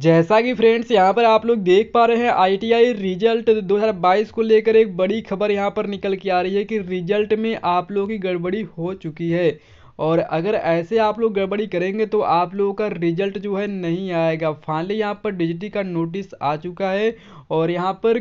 जैसा कि फ्रेंड्स यहां पर आप लोग देख पा रहे हैं आईटीआई रिजल्ट 2022 को लेकर एक बड़ी खबर यहां पर निकल के आ रही है कि रिजल्ट में आप लोगों की गड़बड़ी हो चुकी है और अगर ऐसे आप लोग गड़बड़ी करेंगे तो आप लोगों का रिजल्ट जो है नहीं आएगा फाइनली यहाँ पर डिजिटी का नोटिस आ चुका है और यहाँ पर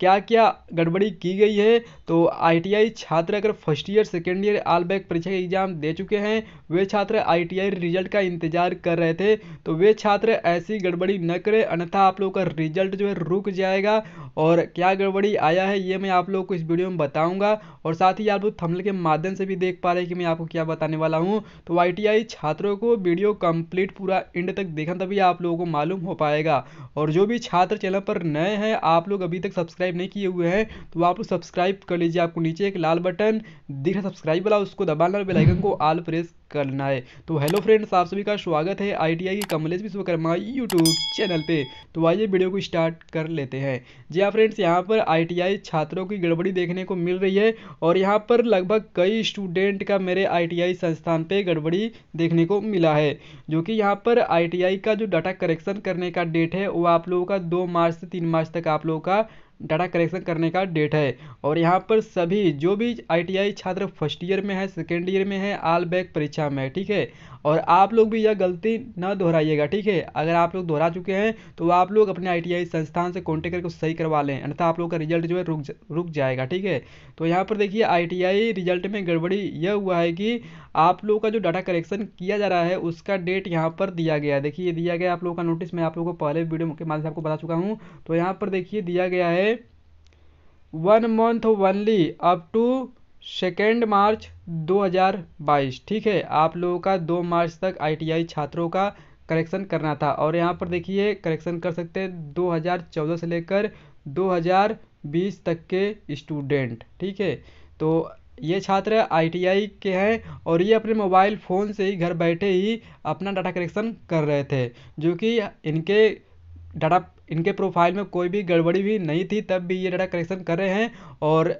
क्या क्या गड़बड़ी की गई है तो आईटीआई छात्र अगर first year second year all back परीक्षा के एग्जाम दे चुके हैं वे छात्र आईटीआई रिजल्ट का इंतजार कर रहे थे तो वे छात्र ऐसी गड़बड़ी न करें अन्यथा आप लोगों का रिजल्ट जो है रुक जाएगा और क्या गड़बड़ी आया है ये मैं आप लोगों को इस वीडियो में बताऊँगा और साथ ही आप लोग थमल के माध्यम से भी देख पा रहे हैं कि मैं आपको क्या बताने वाला हूँ तो आई छात्रों को वीडियो कम्प्लीट पूरा एंड तक देखा तभी आप लोगों को मालूम हो पाएगा और जो भी छात्र चैनल पर नए हैं आप लोग अभी तक सब्सक्राइब सब्सक्राइब नहीं किए हुए हैं तो आप सब्सक्राइब कर लीजिए आपको नीचे एक लाल बटन दिख रहा सब्सक्राइब वाला उसको दबाना बेलाइकन को आल प्रेस करना है तो हेलो फ्रेंड्स आप सभी का स्वागत है ITI I Kamlesh Vishwakarma YouTube channel पे तो आइए वीडियो को स्टार्ट कर लेते हैं जी हाँ फ्रेंड्स यहाँ पर आईटीआई छात्रों की गड़बड़ी देखने को मिल रही है और यहाँ पर लगभग कई स्टूडेंट का मेरे आई संस्थान पर गड़बड़ी देखने को मिला है जो कि यहाँ पर आई का जो डाटा करेक्शन करने का डेट है वो आप लोगों का दो मार्च से तीन मार्च तक आप लोगों का डाटा करेक्शन करने का डेट है और यहाँ पर सभी जो भी आईटीआई छात्र फर्स्ट ईयर में है सेकेंड ईयर में है आल बैक परीक्षा कक्षा अच्छा है ठीक है और आप लोग भी यह गलती ना दोहराइएगा ठीक है अगर आप लोग दोहरा चुके हैं तो आप लोग अपने आई संस्थान से कॉन्टेक्ट करके सही करवा लें अन्यथा आप लोग का रिजल्ट जो है रुक रुक जाएगा ठीक है तो यहाँ पर देखिए आई रिजल्ट में गड़बड़ी यह हुआ है कि आप लोग का जो डाटा करेक्शन किया जा रहा है उसका डेट यहाँ पर दिया गया है देखिए दिया गया आप लोगों का नोटिस मैं आप लोगों को पहले वीडियो के माध्यम से आपको बता चुका हूँ तो यहाँ पर देखिए दिया गया है one month only up to second March 2022 ठीक है आप लोगों का दो मार्च तक आईटीआई छात्रों का करेक्शन करना था और यहाँ पर देखिए करेक्शन कर सकते हैं 2014 से लेकर 2020 तक के स्टूडेंट ठीक है तो ये छात्र आईटीआई के हैं और ये अपने मोबाइल फ़ोन से ही घर बैठे ही अपना डाटा करेक्शन कर रहे थे जो कि इनके डाटा इनके प्रोफाइल में कोई भी गड़बड़ी भी नहीं थी तब भी ये डाटा करेक्शन कर रहे हैं और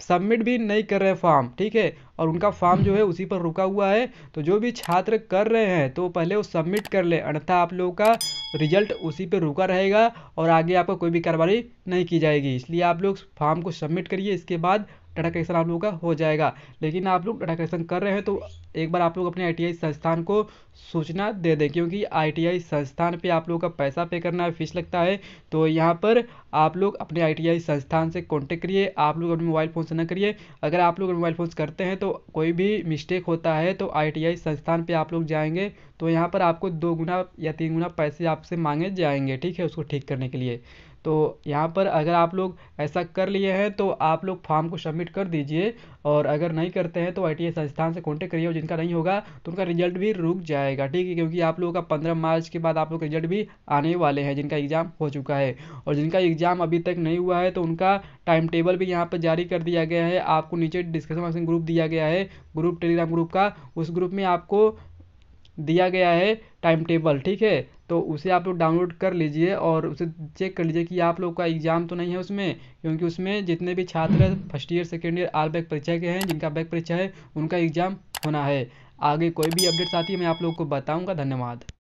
सबमिट भी नहीं कर रहे फॉर्म ठीक है और उनका फॉर्म जो है उसी पर रुका हुआ है तो जो भी छात्र कर रहे हैं तो पहले वो सबमिट कर ले अन्यथा आप लोगों का रिजल्ट उसी पर रुका रहेगा और आगे आपको कोई भी कार्रवाई नहीं की जाएगी इसलिए आप लोग फॉर्म को सबमिट करिए इसके बाद डाटा कलेक्शन आप लोगों का हो जाएगा लेकिन आप लोग डाटा कलेक्शन कर रहे हैं तो एक बार आप लोग अपने आई संस्थान को सूचना दे दें क्योंकि आई संस्थान पर आप लोगों का पैसा पे करना है फीस लगता है तो यहाँ पर आप लोग अपने आई संस्थान से कॉन्टेक्ट करिए आप लोग अपने मोबाइल फ़ोन से ना करिए अगर आप लोग मोबाइल फ़ोन करते हैं तो कोई भी मिस्टेक होता है तो आई संस्थान पर आप लोग जाएंगे तो यहाँ पर आपको दो गुना या तीन गुना पैसे आपसे मांगे जाएंगे ठीक है उसको ठीक करने के लिए तो यहाँ पर अगर आप लोग ऐसा कर लिए हैं तो आप लोग फॉर्म को सबमिट कर दीजिए और अगर नहीं करते हैं तो आई संस्थान से कॉन्टेक्ट करिए और जिनका नहीं होगा तो उनका रिजल्ट भी रुक जाएगा ठीक है क्योंकि आप लोगों का पंद्रह मार्च के बाद आप लोग रिजल्ट भी आने वाले हैं जिनका एग्ज़ाम हो चुका है और जिनका एग्ज़ाम अभी तक नहीं हुआ है तो उनका टाइम टेबल भी यहाँ पर जारी कर दिया गया है आपको नीचे डिस्कशन ऑप्शन ग्रुप दिया गया है ग्रुप टेलीग्राम ग्रुप का उस ग्रुप में आपको दिया गया है टाइम टेबल ठीक है तो उसे आप लोग डाउनलोड कर लीजिए और उसे चेक कर लीजिए कि आप लोग का एग्ज़ाम तो नहीं है उसमें क्योंकि उसमें जितने भी छात्र first year second year all back परीक्षा के हैं जिनका बैक परीक्षा है उनका एग्ज़ाम होना है आगे कोई भी अपडेट्स आती है मैं आप लोग को बताऊँगा धन्यवाद